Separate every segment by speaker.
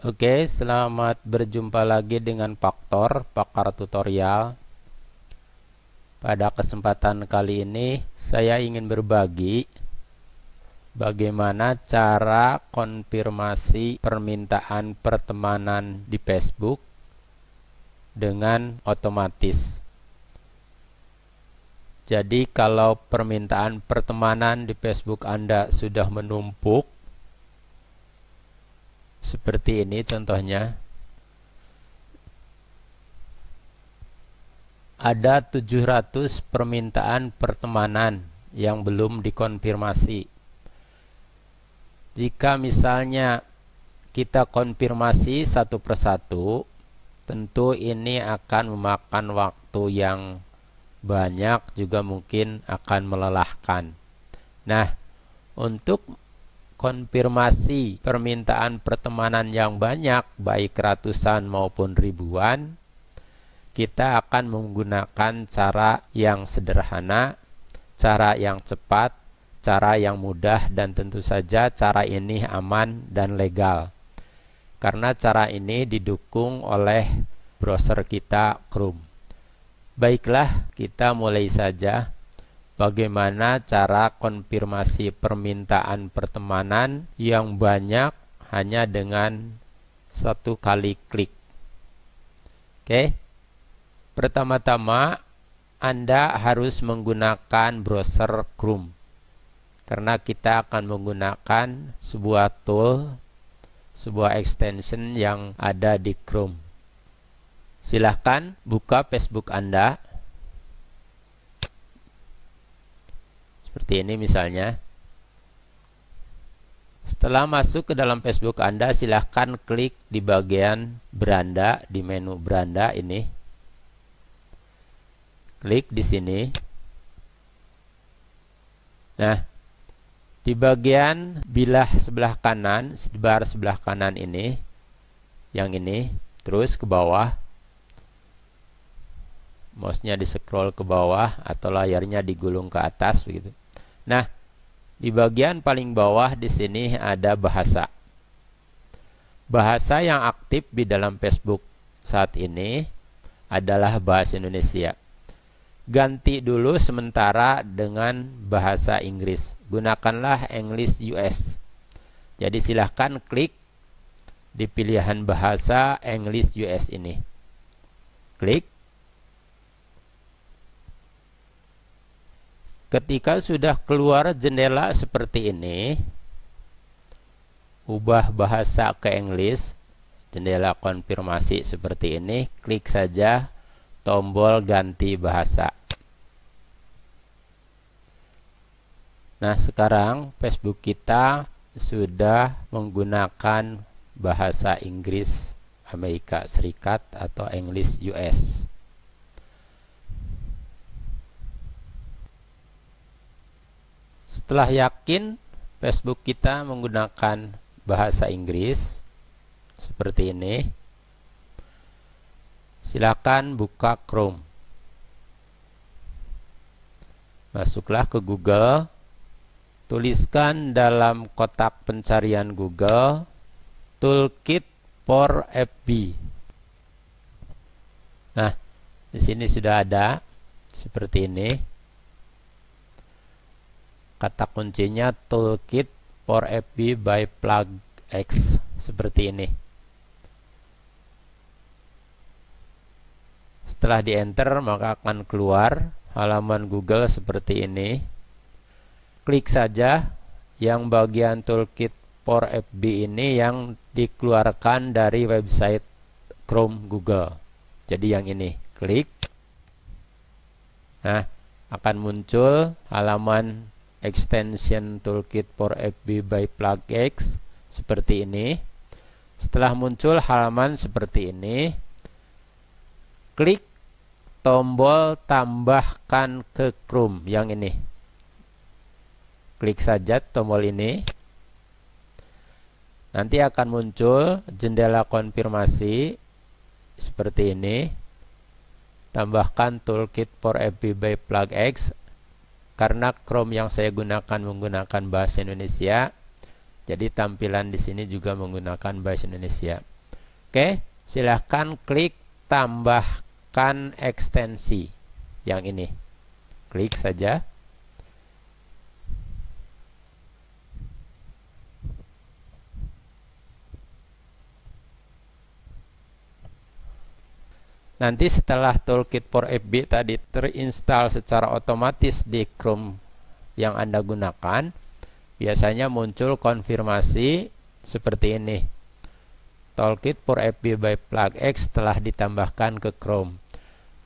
Speaker 1: Oke, selamat berjumpa lagi dengan Faktor, pakar tutorial. Pada kesempatan kali ini, saya ingin berbagi bagaimana cara konfirmasi permintaan pertemanan di Facebook dengan otomatis. Jadi, kalau permintaan pertemanan di Facebook Anda sudah menumpuk, seperti ini contohnya ada 700 permintaan pertemanan yang belum dikonfirmasi jika misalnya kita konfirmasi satu persatu tentu ini akan memakan waktu yang banyak juga mungkin akan melelahkan nah untuk konfirmasi permintaan pertemanan yang banyak, baik ratusan maupun ribuan, kita akan menggunakan cara yang sederhana, cara yang cepat, cara yang mudah, dan tentu saja cara ini aman dan legal. Karena cara ini didukung oleh browser kita Chrome. Baiklah, kita mulai saja bagaimana cara konfirmasi permintaan pertemanan yang banyak hanya dengan satu kali klik. Oke. Pertama-tama Anda harus menggunakan browser Chrome. Karena kita akan menggunakan sebuah tool, sebuah extension yang ada di Chrome. Silahkan buka Facebook Anda seperti ini misalnya setelah masuk ke dalam Facebook Anda silahkan klik di bagian beranda di menu beranda ini klik di sini nah di bagian bilah sebelah kanan bar sebelah kanan ini yang ini terus ke bawah mouse-nya di scroll ke bawah atau layarnya digulung ke atas begitu Nah, di bagian paling bawah di sini ada bahasa. Bahasa yang aktif di dalam Facebook saat ini adalah bahasa Indonesia. Ganti dulu sementara dengan bahasa Inggris. Gunakanlah English US. Jadi silahkan klik di pilihan bahasa English US ini. Klik ketika sudah keluar jendela seperti ini ubah bahasa ke English jendela konfirmasi seperti ini klik saja tombol ganti bahasa nah sekarang Facebook kita sudah menggunakan bahasa Inggris Amerika Serikat atau English US Setelah yakin, Facebook kita menggunakan bahasa Inggris seperti ini. Silakan buka Chrome. Masuklah ke Google. Tuliskan dalam kotak pencarian Google toolkit for FB. Nah, di sini sudah ada seperti ini kata kuncinya toolkit for FB by plug X seperti ini setelah di enter maka akan keluar halaman Google seperti ini klik saja yang bagian toolkit for FB ini yang dikeluarkan dari website Chrome Google jadi yang ini klik nah akan muncul halaman extension toolkit for FB by PlugX seperti ini. Setelah muncul halaman seperti ini, klik tombol tambahkan ke Chrome yang ini. Klik saja tombol ini. Nanti akan muncul jendela konfirmasi seperti ini. Tambahkan toolkit for FB by PlugX karena Chrome yang saya gunakan menggunakan bahasa Indonesia jadi tampilan di sini juga menggunakan bahasa Indonesia oke silahkan klik tambahkan ekstensi yang ini klik saja Nanti setelah toolkit for FB tadi terinstall secara otomatis di Chrome yang Anda gunakan, biasanya muncul konfirmasi seperti ini. Toolkit for FB by PlugX telah ditambahkan ke Chrome.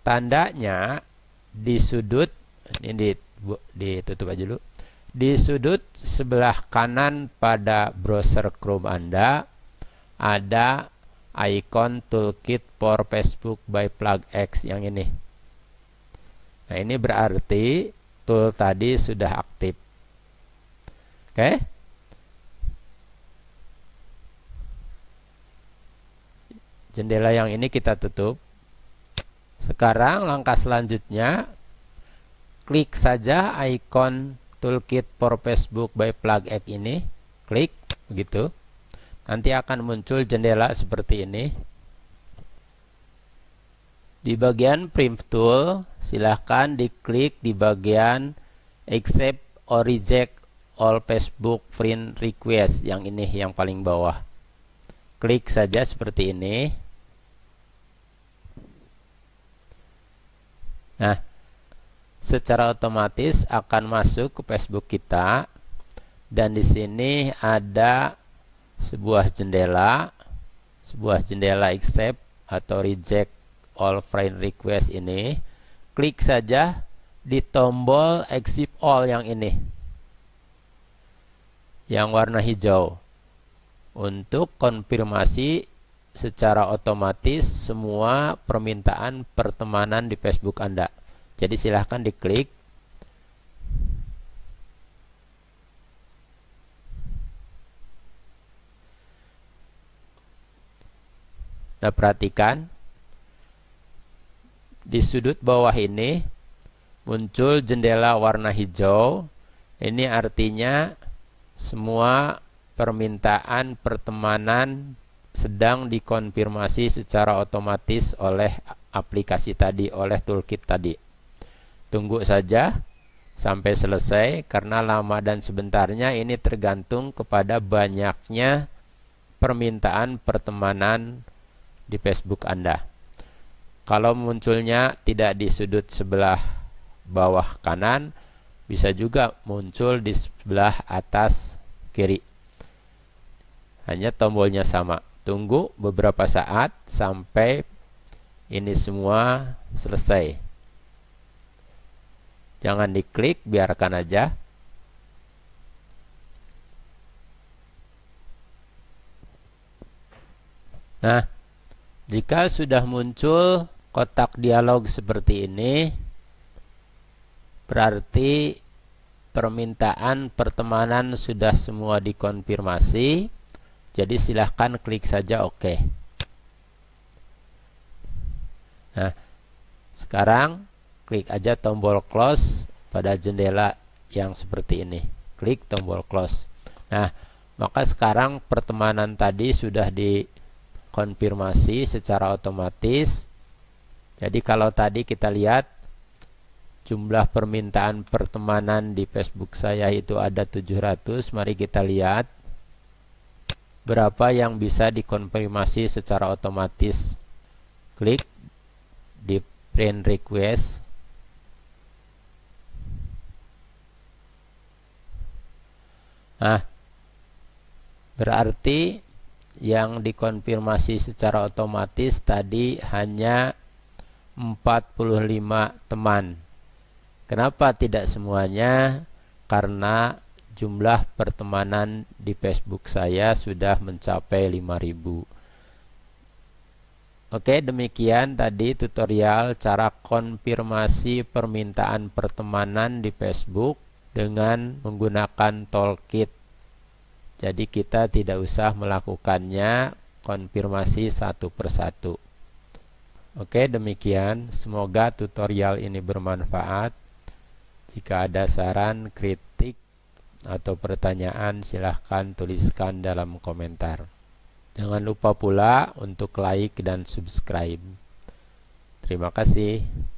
Speaker 1: Tandanya di sudut ini ditutup aja dulu. Di sudut sebelah kanan pada browser Chrome Anda ada icon toolkit for Facebook by PlugX yang ini. Nah, ini berarti tool tadi sudah aktif. Oke. Okay? Jendela yang ini kita tutup. Sekarang langkah selanjutnya klik saja icon toolkit for Facebook by PlugX ini. Klik begitu nanti akan muncul jendela seperti ini di bagian print tool silahkan diklik di bagian accept or reject all Facebook print request yang ini yang paling bawah klik saja seperti ini nah secara otomatis akan masuk ke Facebook kita dan di sini ada sebuah jendela sebuah jendela accept atau reject all friend request ini klik saja di tombol exit all yang ini yang warna hijau untuk konfirmasi secara otomatis semua permintaan pertemanan di Facebook Anda jadi silahkan diklik Nah, perhatikan di sudut bawah ini muncul jendela warna hijau. Ini artinya semua permintaan pertemanan sedang dikonfirmasi secara otomatis oleh aplikasi tadi, oleh toolkit tadi. Tunggu saja sampai selesai karena lama dan sebentarnya ini tergantung kepada banyaknya permintaan pertemanan di Facebook Anda. Kalau munculnya tidak di sudut sebelah bawah kanan, bisa juga muncul di sebelah atas kiri. Hanya tombolnya sama. Tunggu beberapa saat sampai ini semua selesai. Jangan diklik, biarkan aja. Nah, jika sudah muncul kotak dialog seperti ini, berarti permintaan pertemanan sudah semua dikonfirmasi. Jadi silahkan klik saja OK. Nah, sekarang klik aja tombol close pada jendela yang seperti ini. Klik tombol close. Nah, maka sekarang pertemanan tadi sudah di konfirmasi secara otomatis. Jadi kalau tadi kita lihat jumlah permintaan pertemanan di Facebook saya itu ada 700, mari kita lihat berapa yang bisa dikonfirmasi secara otomatis. Klik di print request. Nah, berarti yang dikonfirmasi secara otomatis tadi hanya 45 teman. Kenapa tidak semuanya? Karena jumlah pertemanan di Facebook saya sudah mencapai 5000. Oke, demikian tadi tutorial cara konfirmasi permintaan pertemanan di Facebook dengan menggunakan toolkit. Jadi kita tidak usah melakukannya konfirmasi satu persatu. Oke, demikian. Semoga tutorial ini bermanfaat. Jika ada saran, kritik, atau pertanyaan, silahkan tuliskan dalam komentar. Jangan lupa pula untuk like dan subscribe. Terima kasih.